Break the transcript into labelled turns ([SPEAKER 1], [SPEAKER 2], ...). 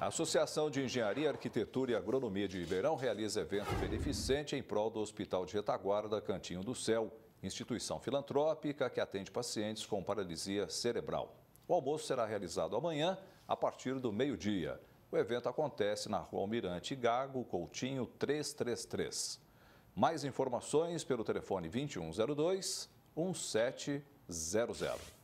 [SPEAKER 1] A Associação de Engenharia, Arquitetura e Agronomia de Ribeirão realiza evento beneficente em prol do Hospital de Retaguarda Cantinho do Céu, instituição filantrópica que atende pacientes com paralisia cerebral. O almoço será realizado amanhã, a partir do meio-dia. O evento acontece na rua Almirante Gago, Coutinho 333. Mais informações pelo telefone 2102 1700.